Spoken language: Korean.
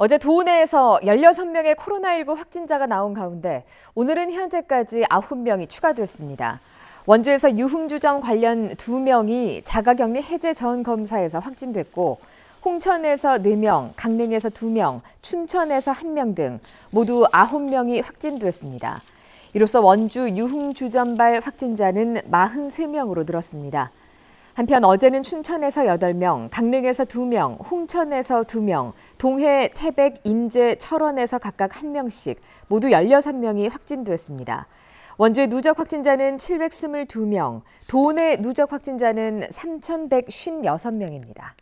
어제 도내에서 16명의 코로나19 확진자가 나온 가운데 오늘은 현재까지 9명이 추가됐습니다. 원주에서 유흥주점 관련 2명이 자가격리 해제 전 검사에서 확진됐고 홍천에서 4명, 강릉에서 2명, 춘천에서 1명 등 모두 9명이 확진됐습니다. 이로써 원주 유흥주점발 확진자는 43명으로 늘었습니다. 한편 어제는 춘천에서 8명, 강릉에서 2명, 홍천에서 2명, 동해, 태백, 인제, 철원에서 각각 1명씩 모두 16명이 확진됐습니다. 원주의 누적 확진자는 722명, 도내 누적 확진자는 3,156명입니다.